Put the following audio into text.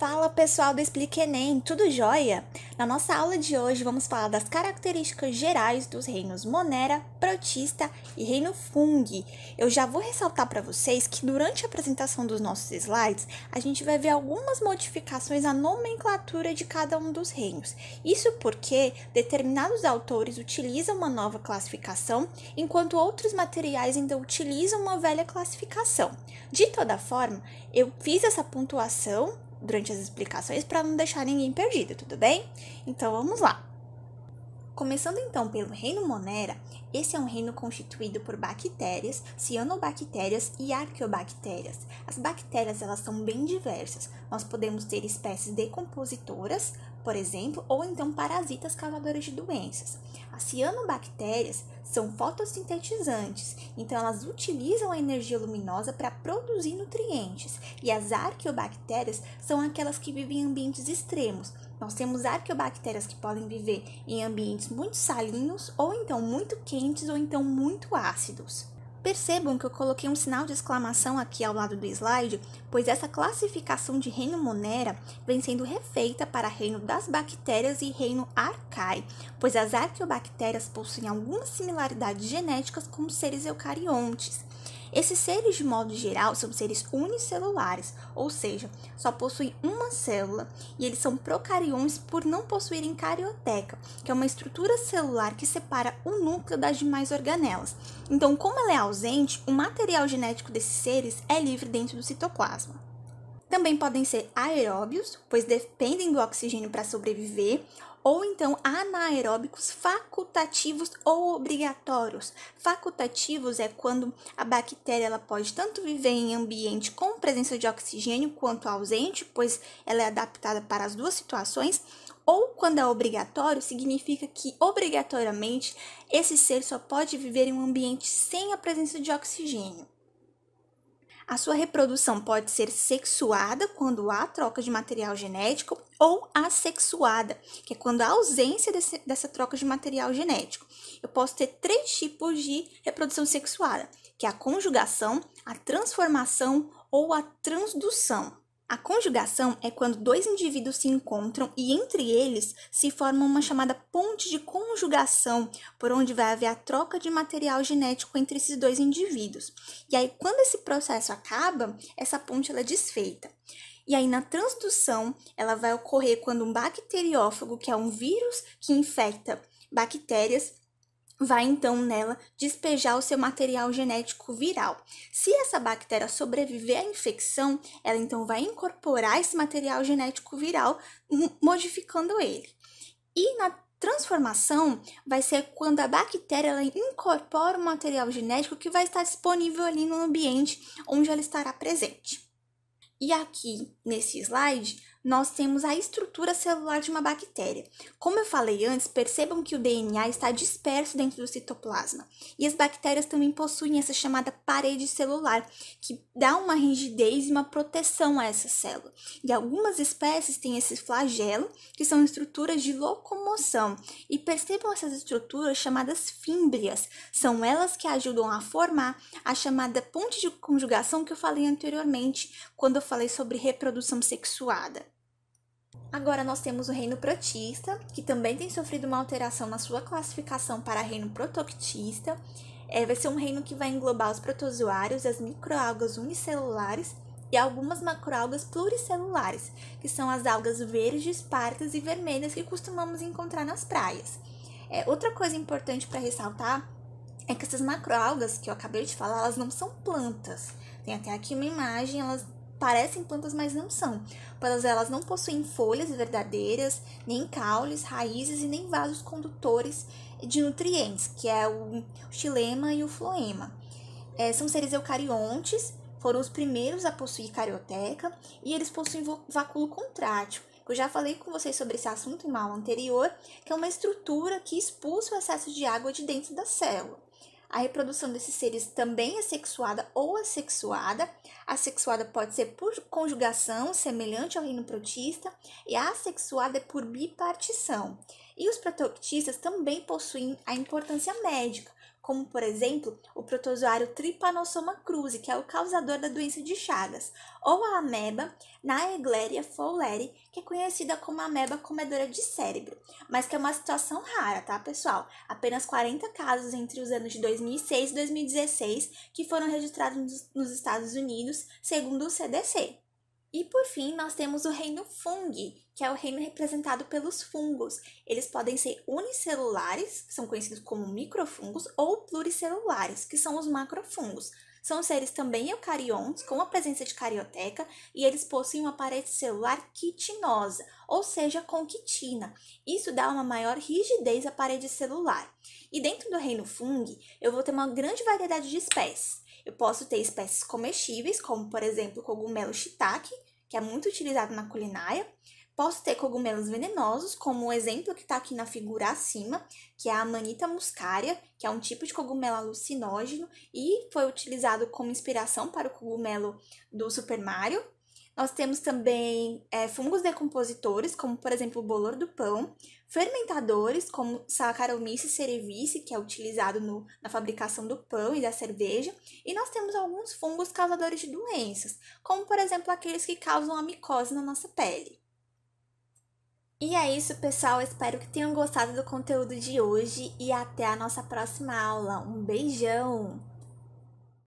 Fala pessoal do Explique Enem, tudo jóia? Na nossa aula de hoje, vamos falar das características gerais dos reinos Monera, Protista e Reino Fung. Eu já vou ressaltar para vocês que durante a apresentação dos nossos slides, a gente vai ver algumas modificações na nomenclatura de cada um dos reinos. Isso porque determinados autores utilizam uma nova classificação, enquanto outros materiais ainda utilizam uma velha classificação. De toda forma, eu fiz essa pontuação durante as explicações para não deixar ninguém perdido, tudo bem? Então vamos lá. Começando então pelo reino Monera, esse é um reino constituído por bactérias, cianobactérias e arqueobactérias. As bactérias elas são bem diversas. Nós podemos ter espécies decompositoras, por exemplo, ou então parasitas causadores de doenças. As cianobactérias são fotossintetizantes, então elas utilizam a energia luminosa para produzir nutrientes. E as arqueobactérias são aquelas que vivem em ambientes extremos. Nós temos arqueobactérias que podem viver em ambientes muito salinos, ou então muito quentes, ou então muito ácidos. Percebam que eu coloquei um sinal de exclamação aqui ao lado do slide, pois essa classificação de reino Monera vem sendo refeita para reino das bactérias e reino arcai, pois as arqueobactérias possuem algumas similaridades genéticas com os seres eucariontes. Esses seres, de modo geral, são seres unicelulares, ou seja, só possuem uma célula, e eles são procariontes por não possuírem carioteca, que é uma estrutura celular que separa o núcleo das demais organelas. Então, como ela é ausente, o material genético desses seres é livre dentro do citoplasma. Também podem ser aeróbios, pois dependem do oxigênio para sobreviver, ou então anaeróbicos facultativos ou obrigatórios. Facultativos é quando a bactéria ela pode tanto viver em ambiente com presença de oxigênio quanto ausente, pois ela é adaptada para as duas situações ou quando é obrigatório, significa que obrigatoriamente esse ser só pode viver em um ambiente sem a presença de oxigênio. A sua reprodução pode ser sexuada quando há troca de material genético ou assexuada, que é quando há ausência desse, dessa troca de material genético. Eu posso ter três tipos de reprodução sexuada, que é a conjugação, a transformação ou a transdução. A conjugação é quando dois indivíduos se encontram e entre eles se forma uma chamada ponte de conjugação, por onde vai haver a troca de material genético entre esses dois indivíduos. E aí, quando esse processo acaba, essa ponte ela é desfeita. E aí, na transdução, ela vai ocorrer quando um bacteriófago, que é um vírus que infecta bactérias, vai então nela despejar o seu material genético viral. Se essa bactéria sobreviver à infecção, ela então vai incorporar esse material genético viral, hum, modificando ele. E na transformação vai ser quando a bactéria ela incorpora o material genético que vai estar disponível ali no ambiente onde ela estará presente. E aqui nesse slide, nós temos a estrutura celular de uma bactéria. Como eu falei antes, percebam que o DNA está disperso dentro do citoplasma. E as bactérias também possuem essa chamada parede celular, que dá uma rigidez e uma proteção a essa célula. E algumas espécies têm esse flagelo, que são estruturas de locomoção. E percebam essas estruturas chamadas fímbrias. São elas que ajudam a formar a chamada ponte de conjugação que eu falei anteriormente, quando eu falei sobre reprodução sexuada. Agora nós temos o reino protista, que também tem sofrido uma alteração na sua classificação para reino protoctista. É, vai ser um reino que vai englobar os protozoários, as microalgas unicelulares e algumas macroalgas pluricelulares, que são as algas verdes, pardas e vermelhas que costumamos encontrar nas praias. É, outra coisa importante para ressaltar é que essas macroalgas que eu acabei de falar, elas não são plantas. Tem até aqui uma imagem, elas parecem plantas, mas não são, pois elas não possuem folhas verdadeiras, nem caules, raízes e nem vasos condutores de nutrientes, que é o xilema e o floema. É, são seres eucariontes, foram os primeiros a possuir carioteca e eles possuem vácuo contrátil, eu já falei com vocês sobre esse assunto em uma aula anterior, que é uma estrutura que expulsa o excesso de água de dentro da célula. A reprodução desses seres também é sexuada ou assexuada. Assexuada pode ser por conjugação, semelhante ao reino protista, e a assexuada é por bipartição. E os prototistas também possuem a importância médica, como por exemplo o protozoário Trypanosoma cruzi, que é o causador da doença de Chagas, ou a ameba Naegleria fowleri, que é conhecida como ameba comedora de cérebro, mas que é uma situação rara, tá, pessoal? Apenas 40 casos entre os anos de 2006 e 2016 que foram registrados nos Estados Unidos, segundo o CDC. E por fim, nós temos o reino fungi, que é o reino representado pelos fungos. Eles podem ser unicelulares, que são conhecidos como microfungos, ou pluricelulares, que são os macrofungos. São seres também eucariontes, com a presença de carioteca, e eles possuem uma parede celular quitinosa, ou seja, com quitina. Isso dá uma maior rigidez à parede celular. E dentro do reino fungo, eu vou ter uma grande variedade de espécies. Eu posso ter espécies comestíveis, como por exemplo o cogumelo shiitake, que é muito utilizado na culinária. Posso ter cogumelos venenosos, como o exemplo que está aqui na figura acima, que é a Amanita muscaria, que é um tipo de cogumelo alucinógeno e foi utilizado como inspiração para o cogumelo do Super Mario. Nós temos também é, fungos decompositores, como por exemplo o bolor do pão, fermentadores, como Saccharomyces cerevisiae, que é utilizado no, na fabricação do pão e da cerveja, e nós temos alguns fungos causadores de doenças, como por exemplo aqueles que causam a micose na nossa pele. E é isso, pessoal. Espero que tenham gostado do conteúdo de hoje e até a nossa próxima aula. Um beijão!